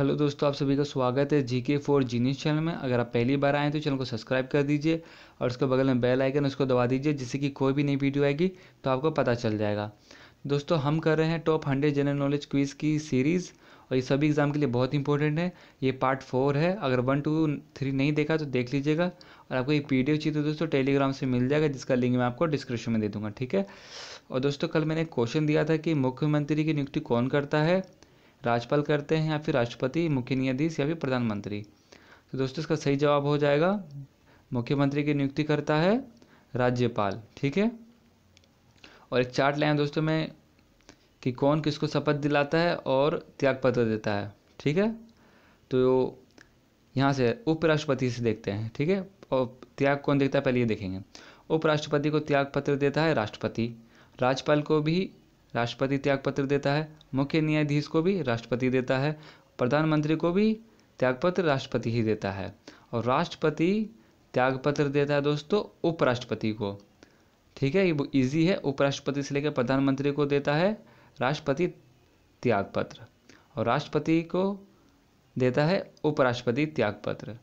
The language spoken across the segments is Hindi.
हेलो दोस्तों आप सभी का स्वागत है जी के फोर जीनीस चैनल में अगर आप पहली बार आएँ तो चैनल को सब्सक्राइब कर दीजिए और उसके बगल में बेल आइकन उसको दबा दीजिए जिससे कि कोई भी नई वीडियो आएगी तो आपको पता चल जाएगा दोस्तों हम कर रहे हैं top hundred general knowledge quiz की सीरीज़ और ये सभी एग्ज़ाम के लिए बहुत इंपॉर्टेंट है ये पार्ट फोर है अगर वन टू थ्री नहीं देखा तो देख लीजिएगा और आपको ये पी चाहिए तो दोस्तों टेलीग्राम से मिल जाएगा जिसका लिंक मैं आपको डिस्क्रिप्शन में दे दूँगा ठीक है और दोस्तों कल मैंने क्वेश्चन दिया था कि मुख्यमंत्री की नियुक्ति कौन करता है राज्यपाल करते हैं या फिर राष्ट्रपति मुख्य न्यायाधीश या फिर प्रधानमंत्री तो दोस्तों इसका सही जवाब हो जाएगा मुख्यमंत्री की नियुक्ति करता है राज्यपाल ठीक है और एक चार्ट लाए दोस्तों में कि कौन किसको शपथ दिलाता है और त्यागपत्र देता है ठीक है तो यहाँ से उपराष्ट्रपति से देखते हैं ठीक है और त्याग कौन देखता है पहले ये देखेंगे उपराष्ट्रपति को त्याग पत्र देता है राष्ट्रपति राज्यपाल को भी राष्ट्रपति त्यागपत्र देता है मुख्य न्यायाधीश को भी राष्ट्रपति देता है प्रधानमंत्री को भी त्यागपत्र राष्ट्रपति ही देता है और राष्ट्रपति त्यागपत्र देता है दोस्तों उपराष्ट्रपति को ठीक है ये वो ईजी है उपराष्ट्रपति से लेकर प्रधानमंत्री को देता है राष्ट्रपति त्यागपत्र और राष्ट्रपति को देता है उपराष्ट्रपति त्यागपत्र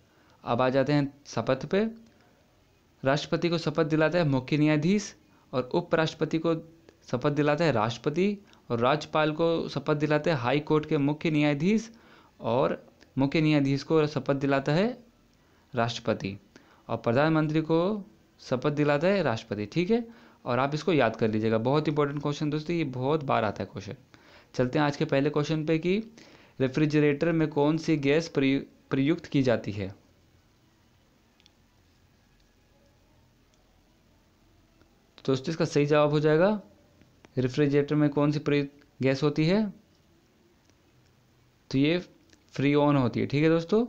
अब आ जाते हैं शपथ पे राष्ट्रपति को शपथ दिलाता है मुख्य न्यायाधीश और उपराष्ट्रपति को शपथ दिलाते हैं राष्ट्रपति और राज्यपाल को शपथ दिलाते हैं हाई कोर्ट के मुख्य न्यायाधीश और मुख्य न्यायाधीश को शपथ दिलाता है राष्ट्रपति और प्रधानमंत्री को शपथ दिलाता है राष्ट्रपति ठीक है और आप इसको याद कर लीजिएगा बहुत इंपॉर्टेंट क्वेश्चन दोस्तों ये बहुत बार आता है क्वेश्चन चलते हैं आज के पहले क्वेश्चन पे कि रेफ्रिजरेटर में कौन सी गैस प्रयुक्त की जाती है दोस्तों इसका सही जवाब हो जाएगा रेफ्रिजरेटर में कौन सी प्रयुक्त गैस होती है तो ये फ्री ऑन होती है ठीक है दोस्तों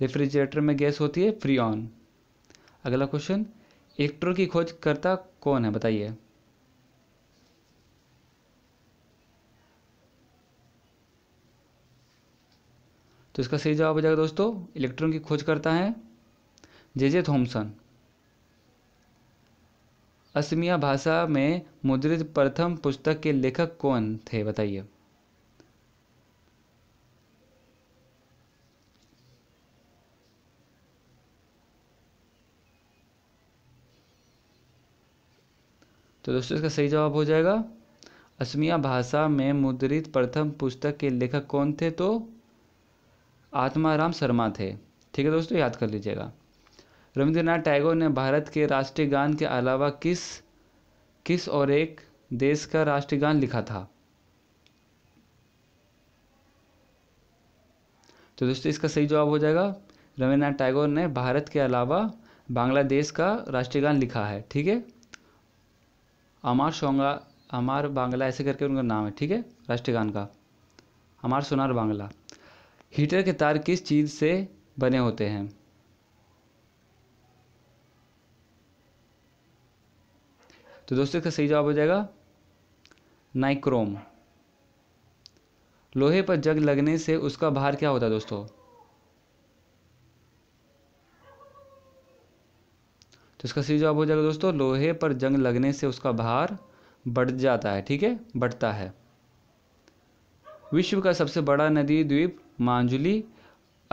रेफ्रिजरेटर में गैस होती है फ्री ऑन अगला क्वेश्चन इलेक्ट्रॉन की खोज करता कौन है बताइए तो इसका सही जवाब हो जाएगा दोस्तों इलेक्ट्रॉन की खोज करता है जे जे थॉम्सन असमिया भाषा में मुद्रित प्रथम पुस्तक के लेखक कौन थे बताइए तो दोस्तों इसका सही जवाब हो जाएगा असमिया भाषा में मुद्रित प्रथम पुस्तक के लेखक कौन थे तो आत्माराम शर्मा थे ठीक है दोस्तों याद कर लीजिएगा रविंद्रनाथ टैगोर ने भारत के राष्ट्रीय गान के अलावा किस किस और एक देश का राष्ट्रीय गान लिखा था तो दोस्तों इसका सही जवाब हो जाएगा रविंद्रनाथ टैगोर ने भारत के अलावा बांग्लादेश का राष्ट्रीय गान लिखा है ठीक है अमार सोंगा अमार बांग्ला ऐसे करके उनका नाम है ठीक है राष्ट्रीय गान का अमार सोनार बांग्ला हीटर के तार किस चीज़ से बने होते हैं तो दोस्तों इसका सही जवाब हो जाएगा नाइक्रोम लोहे पर जग लगने से उसका भार क्या होता है दोस्तों तो इसका सही जवाब हो जाएगा दोस्तों लोहे पर जंग लगने से उसका भार बढ़ जाता है ठीक है बढ़ता है विश्व का सबसे बड़ा नदी द्वीप मांजुली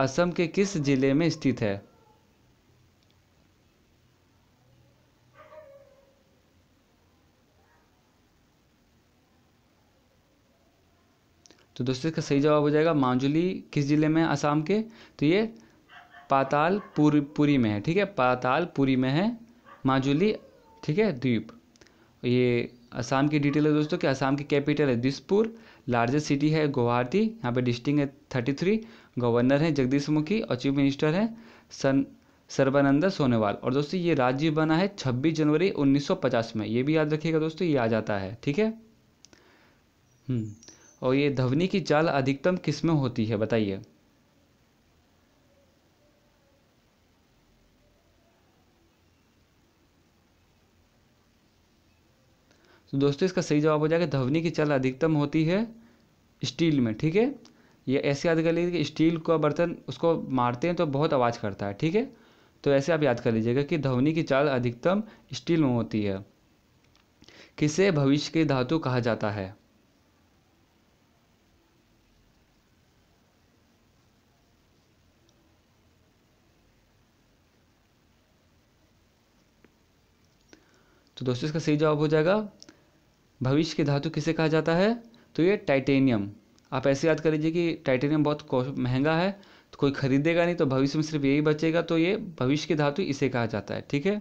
असम के किस जिले में स्थित है तो दोस्तों इसका सही जवाब हो जाएगा मांजुली किस ज़िले में आसाम के तो ये पाताल पुरी में है ठीक है पाताल पुरी में है मांजुली ठीक है द्वीप ये आसाम की डिटेल है दोस्तों कि आसाम की कैपिटल है दिसपुर लार्जेस्ट सिटी है गुवाहाटी यहाँ पे डिस्ट्रिक्ट है थर्टी थ्री गवर्नर है जगदीश मुखी और चीफ मिनिस्टर हैं सन सर्वानंद सोनोवाल और दोस्तों ये राज्य बना है छब्बीस जनवरी 1950 में ये भी याद रखिएगा दोस्तों ये आ जाता है ठीक है हम्म। और ये ध्वनि की चाल अधिकतम किस में होती है बताइए तो दोस्तों इसका सही जवाब हो जाएगा धवनी की चाल अधिकतम होती है स्टील में ठीक है ये ऐसे याद कर लीजिए कि स्टील का बर्तन उसको मारते हैं तो बहुत आवाज़ करता है ठीक है तो ऐसे आप याद कर लीजिएगा कि ध्वनि की चाल अधिकतम स्टील में होती है किसे भविष्य की धातु कहा जाता है तो दोस्तों इसका सही जवाब हो जाएगा भविष्य की धातु किसे कहा जाता है तो ये टाइटेनियम आप ऐसे याद कर लीजिए कि टाइटेनियम बहुत महंगा है तो कोई ख़रीदेगा नहीं तो भविष्य में सिर्फ यही बचेगा तो ये भविष्य की धातु इसे कहा जाता है ठीक है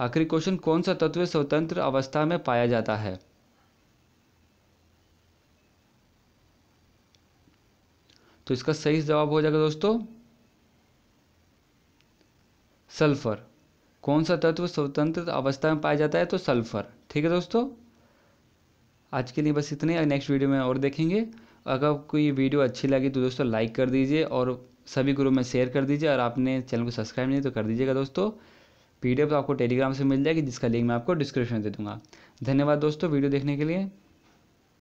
आखिरी क्वेश्चन कौन सा तत्व स्वतंत्र अवस्था में पाया जाता है तो इसका सही जवाब हो जाएगा दोस्तों सल्फर कौन सा तत्व स्वतंत्र अवस्था में पाया जाता है तो सल्फर ठीक है दोस्तों आज के लिए बस इतने नेक्स्ट वीडियो में और देखेंगे अगर आपको ये वीडियो अच्छी लगी तो दोस्तों लाइक कर दीजिए और सभी ग्रुप में शेयर कर दीजिए और आपने चैनल को सब्सक्राइब नहीं तो कर दीजिएगा दोस्तों पीडीएफ तो आपको टेलीग्राम से मिल जाएगी जिसका लिंक मैं आपको डिस्क्रिप्शन दे दूँगा धन्यवाद दोस्तों वीडियो देखने के लिए